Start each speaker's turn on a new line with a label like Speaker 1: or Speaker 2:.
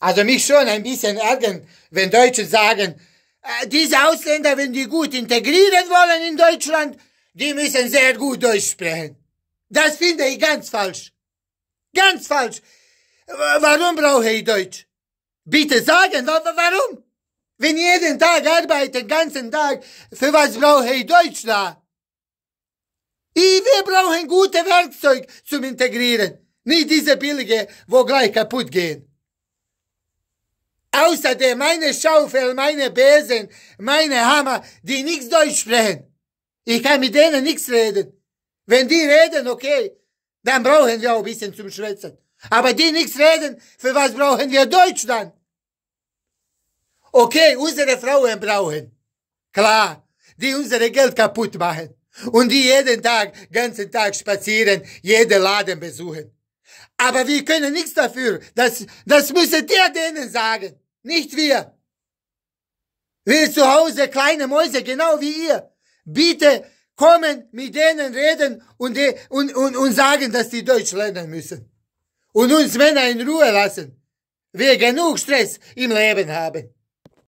Speaker 1: Also mich schon ein bisschen ärgern, wenn Deutsche sagen, äh, diese Ausländer, wenn die gut integrieren wollen in Deutschland, die müssen sehr gut Deutsch sprechen. Das finde ich ganz falsch. Ganz falsch. Warum brauche ich Deutsch? Bitte sagen, warum? Wenn ich jeden Tag arbeite, den ganzen Tag, für was brauche ich Deutsch da? Wir brauchen gute Werkzeug zum Integrieren, nicht diese billige, wo gleich kaputt gehen. Außerdem meine Schaufel, meine Besen, meine Hammer, die nichts Deutsch sprechen. Ich kann mit denen nichts reden. Wenn die reden, okay, dann brauchen wir auch ein bisschen zum Schwätzen. Aber die nichts reden, für was brauchen wir Deutsch dann? Okay, unsere Frauen brauchen. Klar, die unsere Geld kaputt machen. Und die jeden Tag, ganzen Tag spazieren, jede Laden besuchen. Aber wir können nichts dafür. Das, das müsstet ihr denen sagen nicht wir. Wir zu Hause kleine Mäuse, genau wie ihr. Bitte kommen, mit denen reden und, die, und, und, und sagen, dass die Deutsch lernen müssen. Und uns Männer in Ruhe lassen. Wir genug Stress im Leben haben.